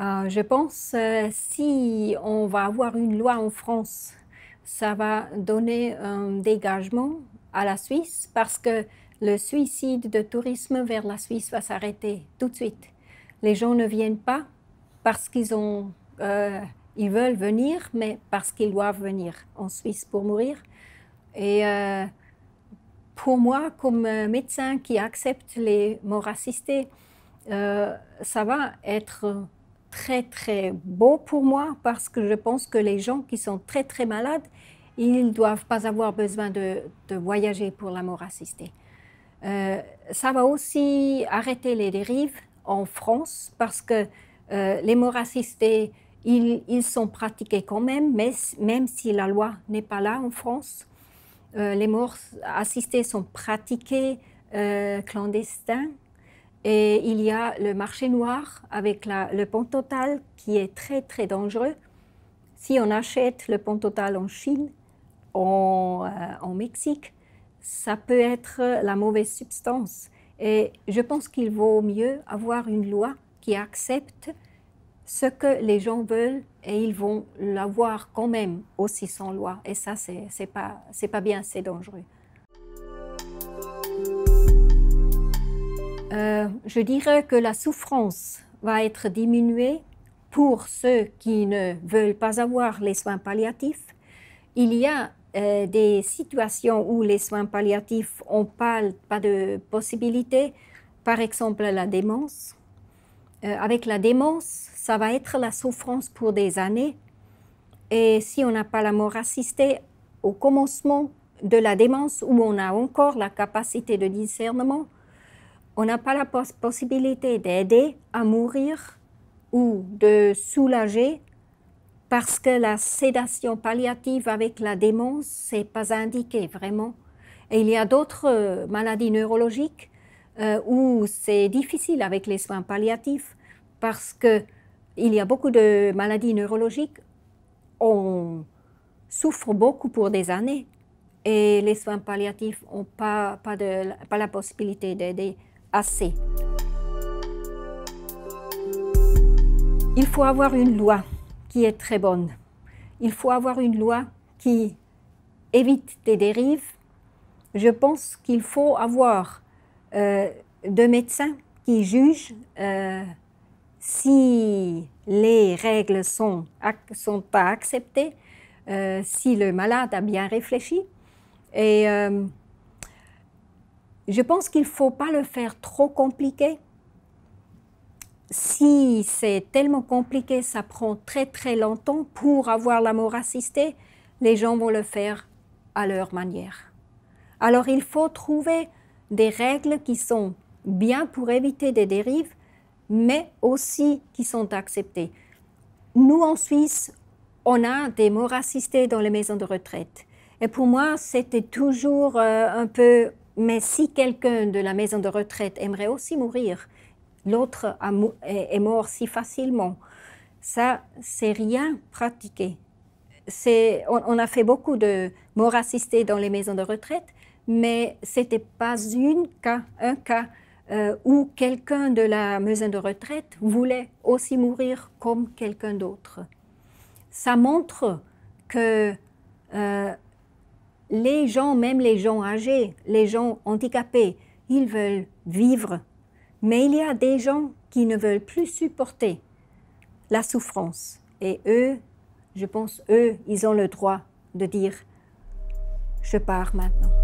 Euh, je pense euh, si on va avoir une loi en France, ça va donner un dégagement à la Suisse parce que le suicide de tourisme vers la Suisse va s'arrêter tout de suite. Les gens ne viennent pas parce qu'ils ont, euh, ils veulent venir, mais parce qu'ils doivent venir en Suisse pour mourir. Et pour moi, comme médecin qui accepte les morts assistés, ça va être très très beau pour moi parce que je pense que les gens qui sont très très malades, ils ne doivent pas avoir besoin de, de voyager pour la mort assistée. Euh, ça va aussi arrêter les dérives en France parce que euh, les morts assistées, ils, sont pratiqués quand même, mais, même si la loi n'est pas là en France. Euh, les morts assistées sont pratiqués clandestins et il y a le marché noir avec le pont total qui est très très dangereux. Si on achète le pont total en Chine, euh, en, Mexique, ça peut être la mauvaise substance. Et je pense qu'il vaut mieux avoir une loi qui accepte ce que les gens veulent et ils vont l'avoir quand même aussi sans loi. Et ça, c'est pas, pas bien, c'est dangereux. Euh, je dirais que la souffrance va être diminuée pour ceux qui ne veulent pas avoir les soins palliatifs. Il y a euh, des situations où les soins palliatifs n'ont pas, pas de possibilité, par exemple la démence. Euh, avec la démence, ça va être la souffrance pour des années. Et si on n'a pas la mort assistée au commencement de la démence, où on a encore la capacité de discernement, on n'a pas la possibilité d'aider à mourir ou de soulager parce que la sédation palliative avec la démence, n'est pas indiqué vraiment. Et il y a d'autres euh, maladies neurologiques euh, où c'est difficile avec les soins palliatifs parce qu'il y a beaucoup de maladies neurologiques. On souffre beaucoup pour des années et les soins palliatifs n'ont pas, pas, pas la possibilité d'aider assez. Il faut avoir une loi qui est très bonne. Il faut avoir une loi qui évite des dérives. Je pense qu'il faut avoir euh, deux médecins qui jugent euh, si les règles sont, sont, pas acceptées, euh, si le malade a bien réfléchi. Et je pense qu'il ne faut pas le faire trop compliqué. Si c'est tellement compliqué, ça prend très très longtemps pour avoir l'amour assisté, les gens vont le faire à leur manière. Alors il faut trouver des règles qui sont bien pour éviter des dérives, mais aussi qui sont acceptées. Nous, en Suisse, on a des morts assistés dans les maisons de retraite. Et pour moi, c'était toujours euh, un peu mais si quelqu'un de la maison de retraite aimerait aussi mourir, l'autre est mort si facilement. Ça, c'est rien pratiqué. C'est, on, a fait beaucoup de morts assistées dans les maisons de retraite, mais ce n'était pas une cas, un cas euh, où quelqu'un de la maison de retraite voulait aussi mourir comme quelqu'un d'autre. Ça montre que euh, les gens, même les gens âgés, les gens handicapés, ils veulent vivre. Mais il y a des gens qui ne veulent plus supporter la souffrance. Et eux, je pense, eux, ils ont le droit de dire, je pars maintenant.